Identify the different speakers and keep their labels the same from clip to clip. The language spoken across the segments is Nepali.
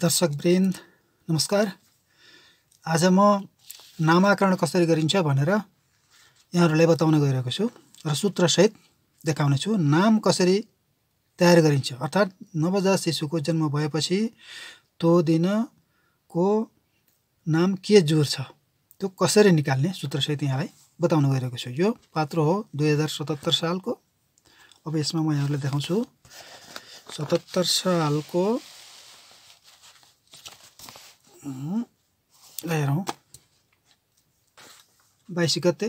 Speaker 1: दर्शक ब्रेन नमस्कार आज म नामाकरण कसरी गरिन्छ भनेर यहाँहरूलाई बताउन गइरहेको छु र सूत्रसहित देखाउनेछु नाम कसरी तयार गरिन्छ अर्थात् नवजात शिशुको जन्म भएपछि त्यो दिनको नाम के जोर छ त्यो कसरी निकाल्ने सूत्रसहित यहाँलाई बताउन गइरहेको छु यो पात्र हो दुई हजार सतहत्तर सालको अब यसमा म यहाँहरूलाई देखाउँछु सतहत्तर सालको ल हेरौँ बाइस गते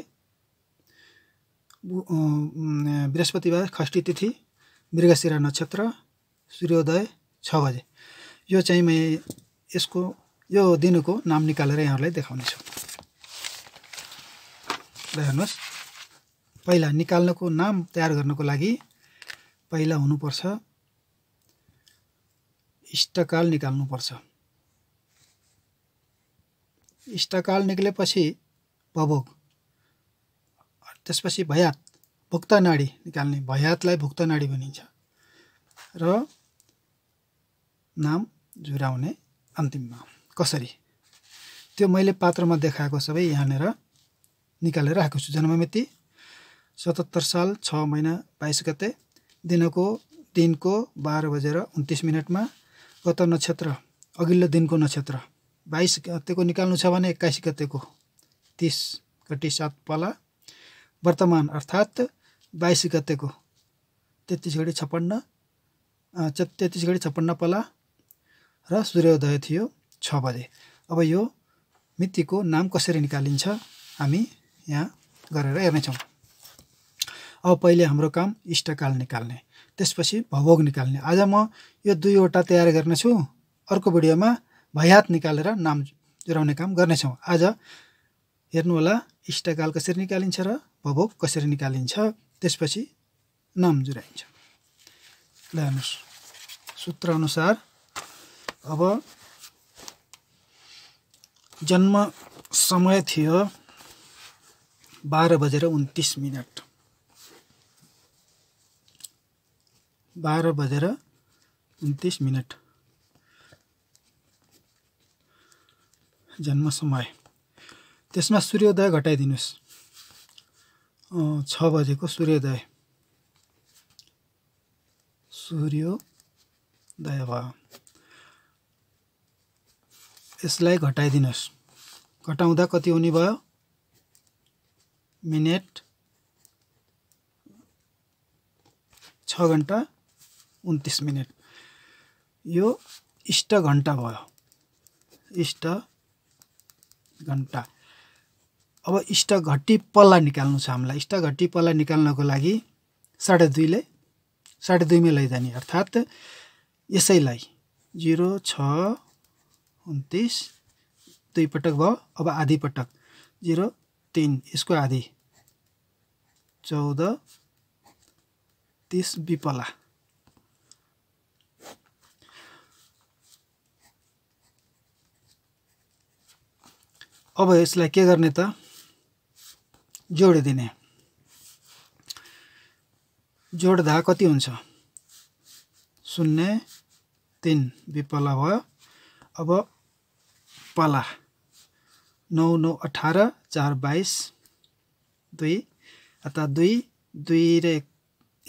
Speaker 1: बृहस्पतिबार खष्टी तिथि मृगशिरा नक्षत्र सूर्योदय छ बजे यो चाहिँ म यसको यो दिनको नाम निकालेर यहाँहरूलाई देखाउनेछु ल हेर्नुहोस् पहिला निकाल्नको नाम तयार गर्नको लागि पहिला हुनुपर्छ इष्टकाल निकाल्नुपर्छ इष्टकाल निक्लेपछि भभोग त्यसपछि भयात भुक्त नाडी निकाल्ने भयातलाई भुक्त नाडी भनिन्छ र नाम जुराउने अन्तिममा कसरी त्यो मैले पात्रमा देखाएको सबै यहाँनिर निकालेर राखेको छु जन्ममिति सतहत्तर साल छ महिना बाइस गते दिनको दिनको बाह्र बजेर उन्तिस मिनटमा गत नक्षत्र अघिल्लो दिनको नक्षत्र बाइस गतेको निकाल्नु छ भने एक्काइस गतेको तिस कटी सात पला वर्तमान अर्थात् बाइस गतेको तेत्तिस घडी छप्पन्न तेत्तिस घडी छप्पन्न पला र सूर्योदय थियो छ बजे अब यो मितिको नाम कसरी निकालिन्छ हामी यहाँ गरेर हेर्नेछौँ अब पहिले हाम्रो काम इष्टकाल निकाल्ने त्यसपछि भवोग निकाल्ने आज म यो दुईवटा तयार गर्नेछु अर्को भिडियोमा भयात निकालेर नाम जुराउने काम गर्नेछौँ आज हेर्नुहोला इष्टकाल कसरी निकालिन्छ र भभोग कसरी निकालिन्छ त्यसपछि नाम जुराइन्छ ल हेर्नुहोस् सूत्रअनुसार अब जन्म समय थियो बाह्र बजेर उन्तिस मिनट बाह्र बजेर उन्तिस मिनट जन्म समय त्यसमा सूर्योदय घटाइदिनुहोस् छ बजेको सूर्योदय सूर्योदय भयो यसलाई घटाइदिनुहोस् घटाउँदा कति हुने भयो मिनेट छ घन्टा उन्तिस मिनट यो इष्ट घन्टा भयो इष्ट घन्टा अब इष्टघट्टी पल्ला निकाल्नु छ हामीलाई इष्टघट्टी पल्ला निकाल्नको लागि साढे दुईले साढे दुईमै लैजाने अर्थात् यसैलाई जिरो छ उन्तिस दुई पटक भयो अब आधी पटक जिरो तिन यसको आधी चौध तिस बिपला अब यसलाई के गर्ने त जोडिदिने जोड्दा कति हुन्छ शून्य तिन विपला भयो अब पला नौ नौ अठार चार बाइस दुई अर्थात् दुई दुई र एक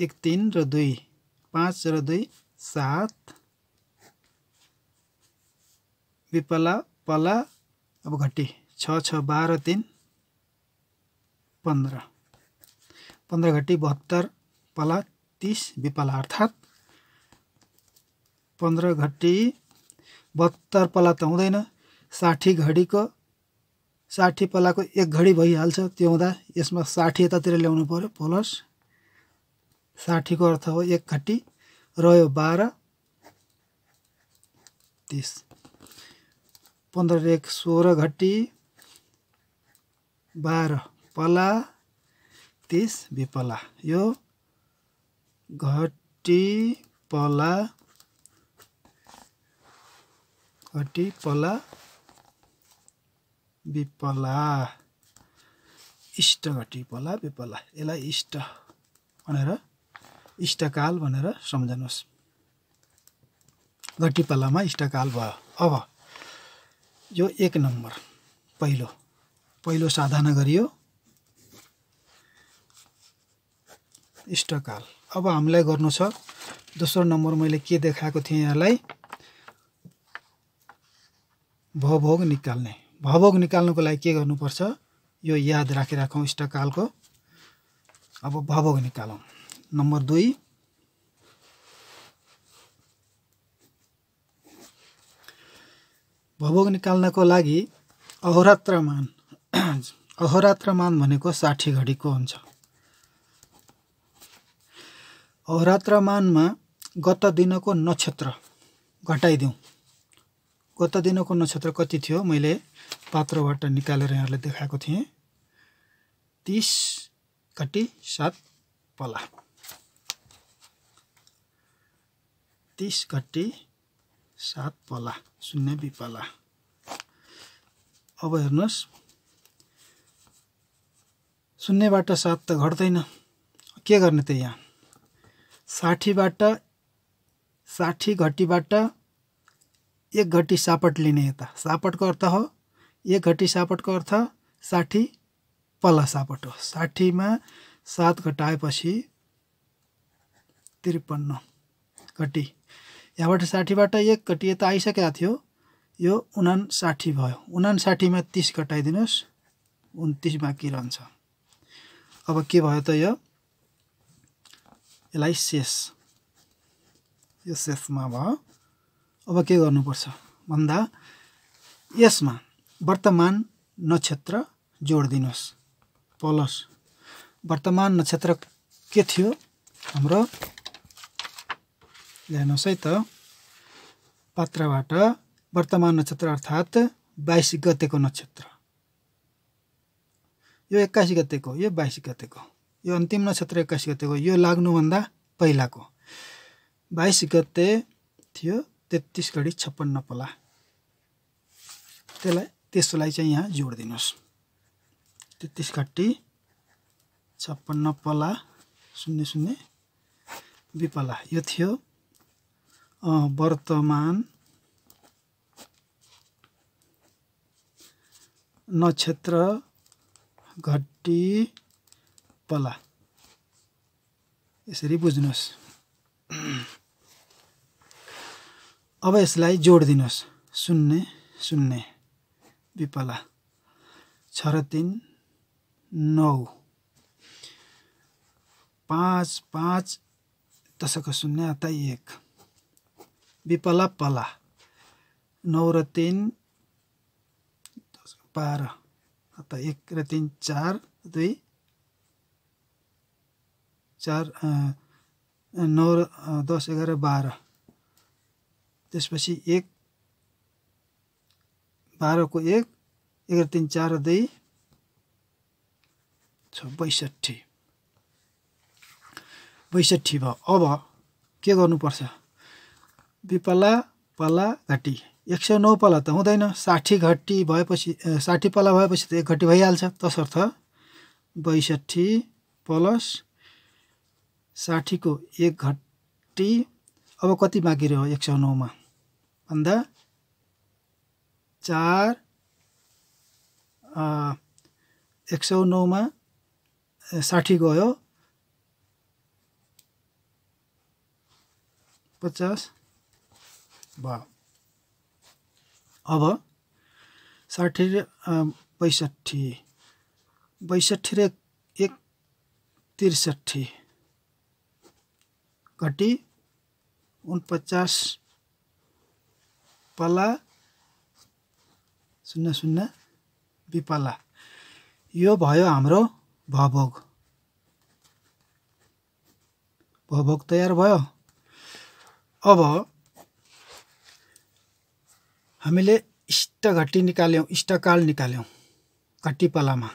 Speaker 1: एक तिन र दुई पाँच र दुई सात विपला पला अब घटी छ छ बाह्र तिन पन्ध्र पन्ध्र घटी बहत्तर पला तिस विपला अर्थात् पन्ध्र घटी बहत्तर पला त हुँदैन साठी घडीको साठी पलाको एक घडी भइहाल्छ त्यो हुँदा यसमा साठी यतातिर ल्याउनु पऱ्यो प्लस साठीको अर्थ हो एक घटी रह्यो बाह्र तिस पन्ध्र एक सोह्र घटी बाह्र पला तिस बिपला यो घटी पला घटी पला विपला इष्ट घटी पला विपला यसलाई इष्ट भनेर इष्टकाल भनेर सम्झनुहोस् घटी पलामा इष्टकाल भयो अब यो एक नम्बर पहिलो पहिलो साधना गरियो इष्टकाल अब हामीलाई गर्नु छ दोस्रो नम्बर मैले के देखाएको थिएँ यहाँलाई भभोग निकाल्ने भभोग निकाल्नुको लागि के गर्नुपर्छ यो याद राखिराखौँ इष्टकालको अब भभोग निकालौँ नम्बर दुई भभोग निकाल्नको लागि अहोरात्रमान मान भनेको साठी घडीको हुन्छ मानमा गत दिनको नक्षत्र घटाइदिउँ गत दिनको नक्षत्र कति थियो मैले पात्रबाट निकालेर यहाँलाई देखाएको थिएँ तिस घटी सात पला तिस घटी सात पला शून्य बिपला अब हेर्नुहोस् शून्यबाट सात त घट्दैन के गर्ने त यहाँ साठीबाट साठी घटीबाट एक घटी सापट लिने यता सापटको अर्थ हो एक घटी सापटको अर्थ साठी पल्ला सापट हो साठीमा सात घटाएपछि त्रिपन्न घटी यहाँबाट साठीबाट एक घटी यता आइसकेको थियो यो उनासाठी भयो उनासाठीमा तिस घटाइदिनुहोस् उन्तिस बाँकी रहन्छ अब के भयो त यो यसलाई सेस यो सेसमा भयो अब के गर्नुपर्छ भन्दा यसमा वर्तमान नक्षत्र जोड दिनुहोस् प्लस वर्तमान नक्षत्र के थियो हाम्रो हेर्नुहोस् है त पात्रबाट वर्तमान नक्षत्र अर्थात् बाइस गतेको नक्षत्र यो एक्काइस गतेको यो बाइस गतेको यो अन्तिम नक्षत्र एक्काइस गतेको यो लाग्नुभन्दा पहिलाको बाइस गते थियो तेत्तिस घडी छप्पन्न पला त्यसलाई त्यसलाई चाहिँ यहाँ जोड दिनुहोस् तेत्तिस घटी छप्पन्न पला शून्य शून्य विपला यो थियो वर्तमान नक्षत्र घट्टी पला यसरी बुझ्नुहोस् अब यसलाई जोड दिनुहोस् शून्य शून्य विपला छ र तिन नौ पाँच पाँच दशक शून्य आता एक विपला पला नौ र तिन बाह्र अन्त एक र तिन चार दुई चार नौ र दस एघार बाह्र त्यसपछि एक बाह्रको एक एघार तिन चार दुई छ बैसठी बैसठी भयो अब के गर्नुपर्छ विपला पला घाटी एक सय नौ पाला त हुँदैन साठी घट्टी भएपछि साठी पाला भएपछि त एक घट्टी भइहाल्छ तसर्थ बैसठी प्लस साठीको एक घट्टी अब कति बाँकी रह्यो एक सय नौमा भन्दा चार एक सय नौमा साठी गयो पचास भयो अब साठी र बैसठी बैसठी र एक त्रिसठी घटी उनपचास पला शून्य शून्य बिपला यो भयो हाम्रो भभोग भभोग तयार भयो अब हामीले इष्ट घट्टी निकाल्यौँ इष्टकाल निकाल्यौँ घट्टीपलामा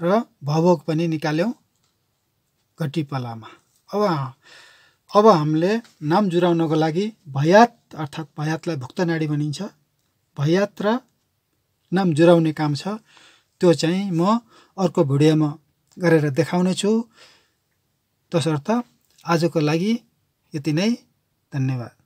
Speaker 1: र भवोग पनि निकाल्यौँ घट्टीपलामा अब अब हामीले नाम जुराउनको लागि भयात अर्थात् भयातलाई भुक्तनाडी भनिन्छ भयात र नाम जुराउने काम छ त्यो चाहिँ म अर्को भिडियोमा गरेर देखाउने छु तसर्थ आजको लागि यति नै धन्यवाद